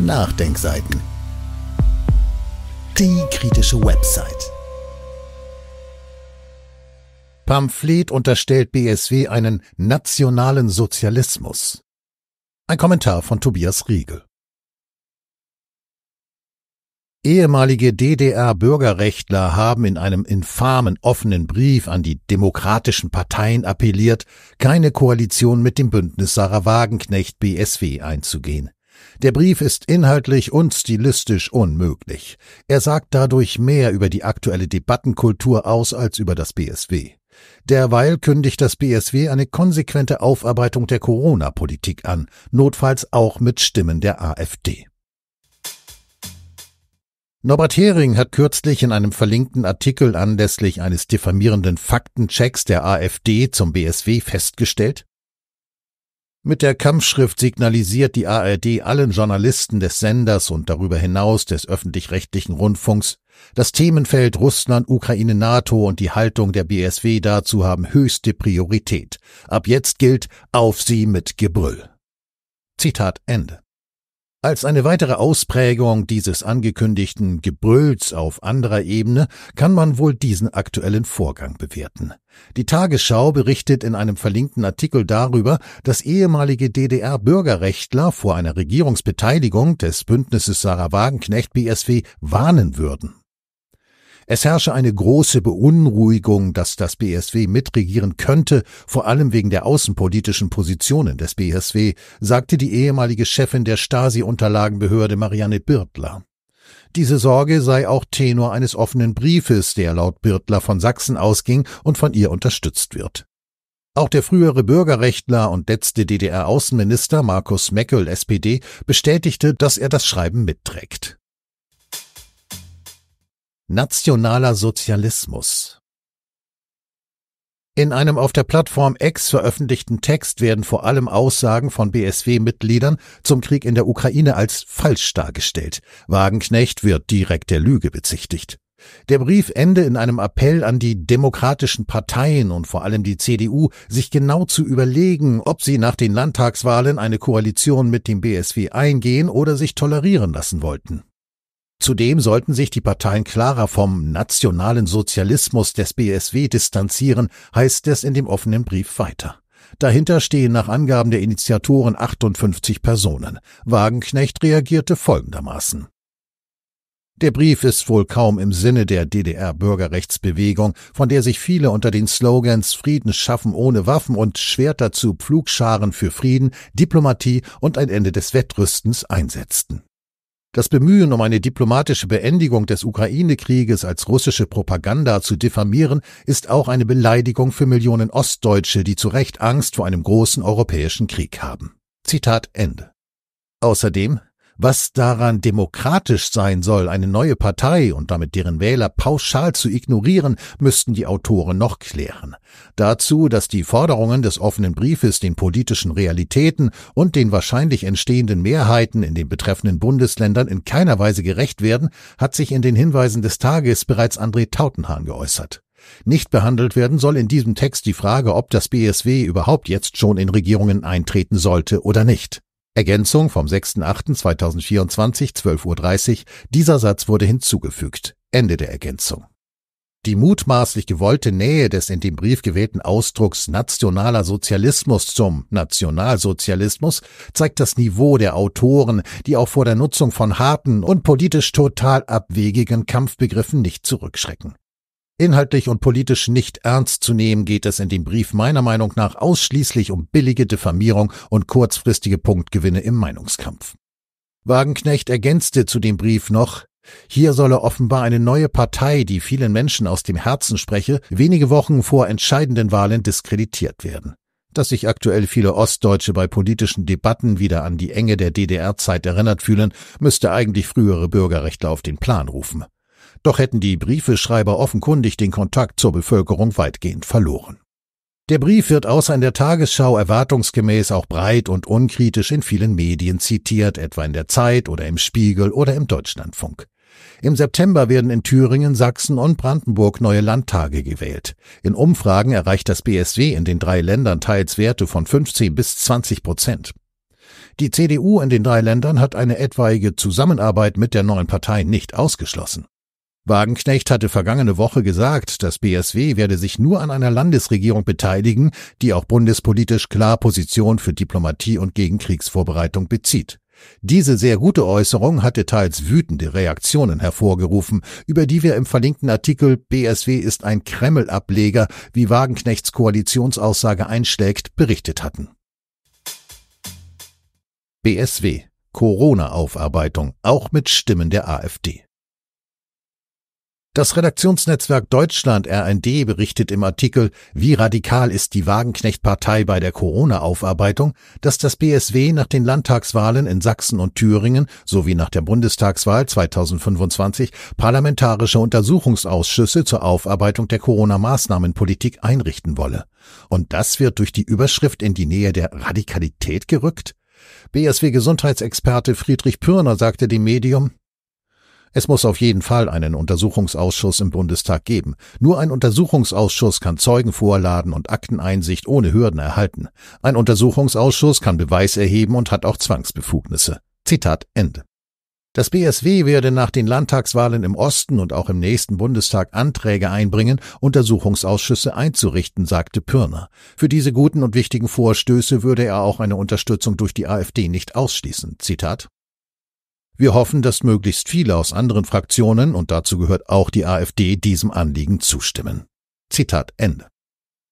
Nachdenkseiten. Die kritische Website. Pamphlet unterstellt BSW einen nationalen Sozialismus. Ein Kommentar von Tobias Riegel. Ehemalige DDR-Bürgerrechtler haben in einem infamen offenen Brief an die demokratischen Parteien appelliert, keine Koalition mit dem Bündnis Sarah Wagenknecht BSW einzugehen. Der Brief ist inhaltlich und stilistisch unmöglich. Er sagt dadurch mehr über die aktuelle Debattenkultur aus als über das BSW. Derweil kündigt das BSW eine konsequente Aufarbeitung der Corona-Politik an, notfalls auch mit Stimmen der AfD. Norbert Hering hat kürzlich in einem verlinkten Artikel anlässlich eines diffamierenden Faktenchecks der AfD zum BSW festgestellt, mit der Kampfschrift signalisiert die ARD allen Journalisten des Senders und darüber hinaus des öffentlich-rechtlichen Rundfunks, das Themenfeld Russland, Ukraine, NATO und die Haltung der BSW dazu haben höchste Priorität. Ab jetzt gilt auf sie mit Gebrüll. Zitat Ende. Als eine weitere Ausprägung dieses angekündigten Gebrülls auf anderer Ebene kann man wohl diesen aktuellen Vorgang bewerten. Die Tagesschau berichtet in einem verlinkten Artikel darüber, dass ehemalige DDR-Bürgerrechtler vor einer Regierungsbeteiligung des Bündnisses Sarah Wagenknecht BSW warnen würden es herrsche eine große Beunruhigung, dass das BSW mitregieren könnte, vor allem wegen der außenpolitischen Positionen des BSW, sagte die ehemalige Chefin der Stasi-Unterlagenbehörde Marianne Birtler. Diese Sorge sei auch Tenor eines offenen Briefes, der laut Birtler von Sachsen ausging und von ihr unterstützt wird. Auch der frühere Bürgerrechtler und letzte DDR-Außenminister Markus Meckel, SPD, bestätigte, dass er das Schreiben mitträgt. Nationaler Sozialismus. In einem auf der Plattform X veröffentlichten Text werden vor allem Aussagen von BSW-Mitgliedern zum Krieg in der Ukraine als falsch dargestellt. Wagenknecht wird direkt der Lüge bezichtigt. Der Brief ende in einem Appell an die demokratischen Parteien und vor allem die CDU, sich genau zu überlegen, ob sie nach den Landtagswahlen eine Koalition mit dem BSW eingehen oder sich tolerieren lassen wollten. Zudem sollten sich die Parteien klarer vom nationalen Sozialismus des BSW distanzieren, heißt es in dem offenen Brief weiter. Dahinter stehen nach Angaben der Initiatoren 58 Personen. Wagenknecht reagierte folgendermaßen. Der Brief ist wohl kaum im Sinne der DDR-Bürgerrechtsbewegung, von der sich viele unter den Slogans Frieden schaffen ohne Waffen und Schwert dazu Pflugscharen für Frieden, Diplomatie und ein Ende des Wettrüstens einsetzten. Das Bemühen um eine diplomatische Beendigung des Ukraine-Krieges als russische Propaganda zu diffamieren, ist auch eine Beleidigung für Millionen Ostdeutsche, die zu Recht Angst vor einem großen europäischen Krieg haben. Zitat Ende. Außerdem was daran demokratisch sein soll, eine neue Partei und damit deren Wähler pauschal zu ignorieren, müssten die Autoren noch klären. Dazu, dass die Forderungen des offenen Briefes den politischen Realitäten und den wahrscheinlich entstehenden Mehrheiten in den betreffenden Bundesländern in keiner Weise gerecht werden, hat sich in den Hinweisen des Tages bereits André Tautenhahn geäußert. Nicht behandelt werden soll in diesem Text die Frage, ob das BSW überhaupt jetzt schon in Regierungen eintreten sollte oder nicht. Ergänzung vom 6.8.2024, 12.30 Uhr, dieser Satz wurde hinzugefügt. Ende der Ergänzung. Die mutmaßlich gewollte Nähe des in dem Brief gewählten Ausdrucks nationaler Sozialismus zum Nationalsozialismus zeigt das Niveau der Autoren, die auch vor der Nutzung von harten und politisch total abwegigen Kampfbegriffen nicht zurückschrecken. Inhaltlich und politisch nicht ernst zu nehmen geht es in dem Brief meiner Meinung nach ausschließlich um billige Diffamierung und kurzfristige Punktgewinne im Meinungskampf. Wagenknecht ergänzte zu dem Brief noch, hier solle offenbar eine neue Partei, die vielen Menschen aus dem Herzen spreche, wenige Wochen vor entscheidenden Wahlen diskreditiert werden. Dass sich aktuell viele Ostdeutsche bei politischen Debatten wieder an die Enge der DDR-Zeit erinnert fühlen, müsste eigentlich frühere Bürgerrechtler auf den Plan rufen. Doch hätten die Briefeschreiber offenkundig den Kontakt zur Bevölkerung weitgehend verloren. Der Brief wird außer in der Tagesschau erwartungsgemäß auch breit und unkritisch in vielen Medien zitiert, etwa in der Zeit oder im Spiegel oder im Deutschlandfunk. Im September werden in Thüringen, Sachsen und Brandenburg neue Landtage gewählt. In Umfragen erreicht das BSW in den drei Ländern teils Werte von 15 bis 20 Prozent. Die CDU in den drei Ländern hat eine etwaige Zusammenarbeit mit der neuen Partei nicht ausgeschlossen. Wagenknecht hatte vergangene Woche gesagt, das BSW werde sich nur an einer Landesregierung beteiligen, die auch bundespolitisch klar Position für Diplomatie und Gegenkriegsvorbereitung bezieht. Diese sehr gute Äußerung hatte teils wütende Reaktionen hervorgerufen, über die wir im verlinkten Artikel BSW ist ein Kreml-Ableger, wie Wagenknechts Koalitionsaussage einschlägt, berichtet hatten. BSW Corona-Aufarbeitung, auch mit Stimmen der AfD. Das Redaktionsnetzwerk Deutschland RND berichtet im Artikel Wie radikal ist die Wagenknecht-Partei bei der Corona-Aufarbeitung, dass das BSW nach den Landtagswahlen in Sachsen und Thüringen sowie nach der Bundestagswahl 2025 parlamentarische Untersuchungsausschüsse zur Aufarbeitung der Corona-Maßnahmenpolitik einrichten wolle. Und das wird durch die Überschrift in die Nähe der Radikalität gerückt? BSW-Gesundheitsexperte Friedrich Pürner sagte dem Medium, es muss auf jeden Fall einen Untersuchungsausschuss im Bundestag geben. Nur ein Untersuchungsausschuss kann Zeugen vorladen und Akteneinsicht ohne Hürden erhalten. Ein Untersuchungsausschuss kann Beweis erheben und hat auch Zwangsbefugnisse. Zitat Ende. Das BSW werde nach den Landtagswahlen im Osten und auch im nächsten Bundestag Anträge einbringen, Untersuchungsausschüsse einzurichten, sagte Pürner. Für diese guten und wichtigen Vorstöße würde er auch eine Unterstützung durch die AfD nicht ausschließen. Zitat wir hoffen, dass möglichst viele aus anderen Fraktionen, und dazu gehört auch die AfD, diesem Anliegen zustimmen. Zitat Ende.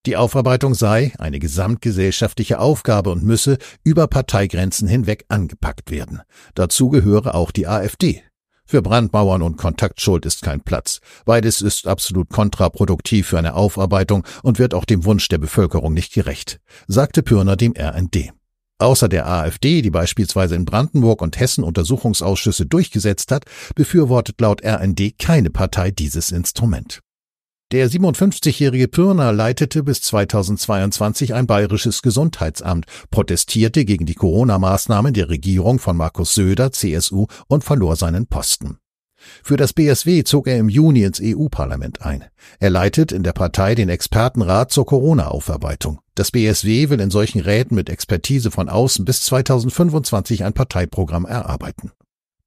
Die Aufarbeitung sei eine gesamtgesellschaftliche Aufgabe und müsse über Parteigrenzen hinweg angepackt werden. Dazu gehöre auch die AfD. Für Brandmauern und Kontaktschuld ist kein Platz. Beides ist absolut kontraproduktiv für eine Aufarbeitung und wird auch dem Wunsch der Bevölkerung nicht gerecht, sagte Pürner dem RND. Außer der AfD, die beispielsweise in Brandenburg und Hessen Untersuchungsausschüsse durchgesetzt hat, befürwortet laut RND keine Partei dieses Instrument. Der 57-jährige Pirner leitete bis 2022 ein bayerisches Gesundheitsamt, protestierte gegen die Corona-Maßnahmen der Regierung von Markus Söder, CSU und verlor seinen Posten. Für das BSW zog er im Juni ins EU-Parlament ein. Er leitet in der Partei den Expertenrat zur Corona-Aufarbeitung. Das BSW will in solchen Räten mit Expertise von außen bis 2025 ein Parteiprogramm erarbeiten.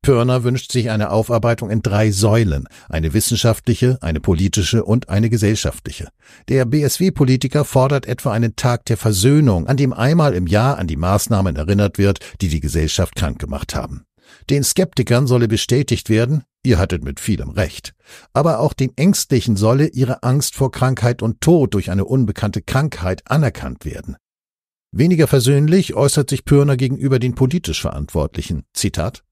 Pörner wünscht sich eine Aufarbeitung in drei Säulen, eine wissenschaftliche, eine politische und eine gesellschaftliche. Der BSW-Politiker fordert etwa einen Tag der Versöhnung, an dem einmal im Jahr an die Maßnahmen erinnert wird, die die Gesellschaft krank gemacht haben. Den Skeptikern solle bestätigt werden, Ihr hattet mit vielem Recht. Aber auch den Ängstlichen solle ihre Angst vor Krankheit und Tod durch eine unbekannte Krankheit anerkannt werden. Weniger versöhnlich äußert sich Pürner gegenüber den politisch Verantwortlichen. Zitat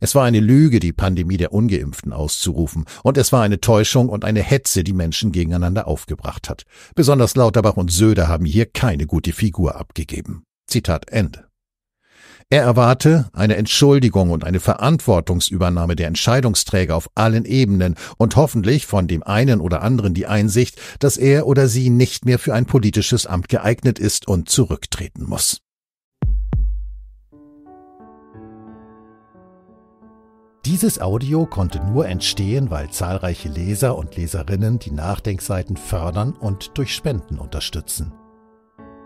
es war eine Lüge, die Pandemie der Ungeimpften auszurufen, und es war eine Täuschung und eine Hetze, die Menschen gegeneinander aufgebracht hat. Besonders Lauterbach und Söder haben hier keine gute Figur abgegeben. Zitat Ende. Er erwarte eine Entschuldigung und eine Verantwortungsübernahme der Entscheidungsträger auf allen Ebenen und hoffentlich von dem einen oder anderen die Einsicht, dass er oder sie nicht mehr für ein politisches Amt geeignet ist und zurücktreten muss. Dieses Audio konnte nur entstehen, weil zahlreiche Leser und Leserinnen die Nachdenkseiten fördern und durch Spenden unterstützen.